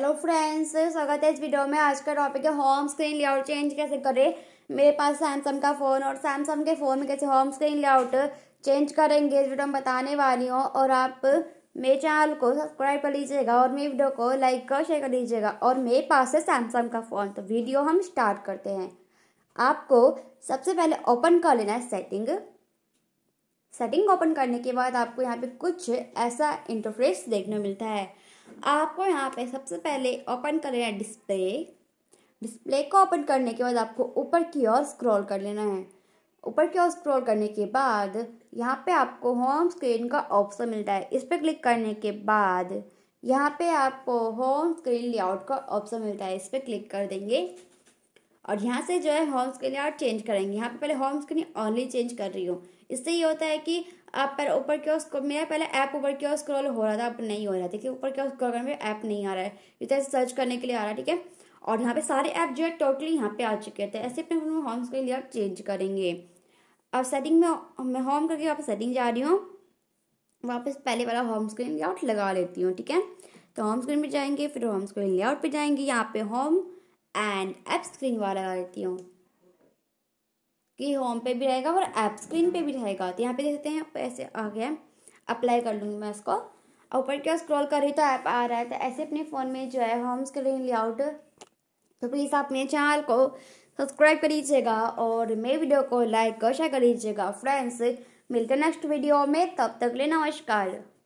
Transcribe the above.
hello friends स्वागत है इस वीडियो में आज का टॉपिक है होम स्क्रीन लेआउट चेंज कैसे करें मेरे पास सैमसंग का फ़ोन और सैमसंग के फ़ोन में कैसे होम स्क्रीन लेआउट चेंज करेंगे इस वीडियो में बताने वाली हूँ और आप मेरे चैनल को सब्सक्राइब कर लीजिएगा और मेरी वीडियो को लाइक कर शेयर कर लीजिएगा और मेरे पास है सैमसंग का फ़ोन तो वीडियो हम स्टार्ट करते हैं आपको सबसे पहले ओपन कर लेना है सेटिंग सेटिंग ओपन करने के बाद आपको यहाँ पे कुछ ऐसा इंटरफेस देखने मिलता है आपको यहाँ पे सबसे पहले ओपन कर लेना है डिस्प्ले डिस्प्ले को ओपन करने के बाद आपको ऊपर की ओर स्क्रॉल कर लेना है ऊपर की ओर स्क्रॉल करने के बाद यहाँ पे आपको होम स्क्रीन का ऑप्शन मिलता है इस पर क्लिक करने के बाद यहाँ पे आपको होम स्क्रीन लेआउट का ऑप्शन मिलता है इस पर क्लिक कर देंगे और यहाँ से जो है होम स्क्रीन और चेंज करेंगे यहाँ पे पहले होम स्क्रीन ऑनली चेंज कर रही हूँ इससे ये होता है कि आप पहले ऊपर की ओर मेरा पहले ऐप ऊपर की ओर स्क्रॉल हो रहा था अब नहीं हो रहा था कि ऊपर की ओर स्क्रॉल करने में ऐप नहीं आ रहा है इस तो से सर्च करने के लिए आ रहा है ठीक है और यहाँ पे सारे ऐप जो है टोटली यहाँ पे आ चुके थे तो ऐसे अपने फोन में होम स्क्रीन लेआउट चेंज करेंगे अब सेटिंग में मैं होम करके वापस सेटिंग जा रही हूँ वापस पहले वाला होम स्क्रीन लेआउट लगा लेती हूँ ठीक है तो होम स्क्रीन पर जाएंगे फिर होम स्क्रीन लेआउट पर जाएंगे यहाँ पे होम एंड ऐप स्क्रीन वाला लगा देती हूँ कि होम पे भी रहेगा और ऐप स्क्रीन पे भी रहेगा तो यहाँ पे देखते हैं ऐसे आ गया अप्लाई कर लूँगी मैं उसको ऊपर क्या स्क्रॉल कर रही तो ऐप आ रहा है तो ऐसे अपने फ़ोन में जो है होम स्क्रीन लेआउट तो प्लीज़ आप मेरे चैनल को सब्सक्राइब कर लीजिएगा और मेरे वीडियो को लाइक और शेयर कर लीजिएगा फ्रेंड्स मिलकर नेक्स्ट वीडियो में तब तक ले नमस्कार